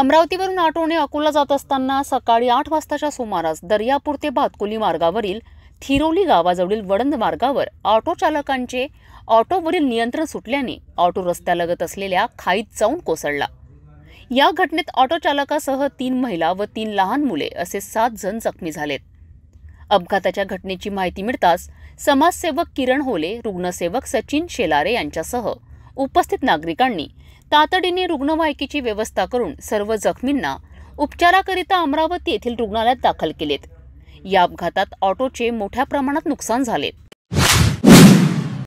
अमरावतीवरून ऑटोने अकोला जात असताना सकाळी आठ वाजताच्या सुमारास दर्यापूर ते भातकुली मार्गावरील थिरोली गावाजवळील वडंद मार्गावर ऑटो चालकांचे ऑटोवरील नियंत्रण सुटल्याने ऑटो रस्त्यालगत असलेल्या खाईत जाऊन कोसळला या घटनेत ऑटो चालकासह तीन महिला व तीन लहान मुले असे सात जण जखमी झालेत अपघाताच्या घटनेची माहिती मिळताच समाजसेवक किरण होले रुग्णसेवक सचिन शेलारे यांच्यासह उपस्थित नागरिकांनी तातडीने रुग्णवाहिकेची व्यवस्था करून सर्व जखमींना उपचाराकरिता अमरावती येथील रुग्णालयात दाखल केलेत या अपघातात ऑटोचे मोठ्या प्रमाणात नुकसान झाले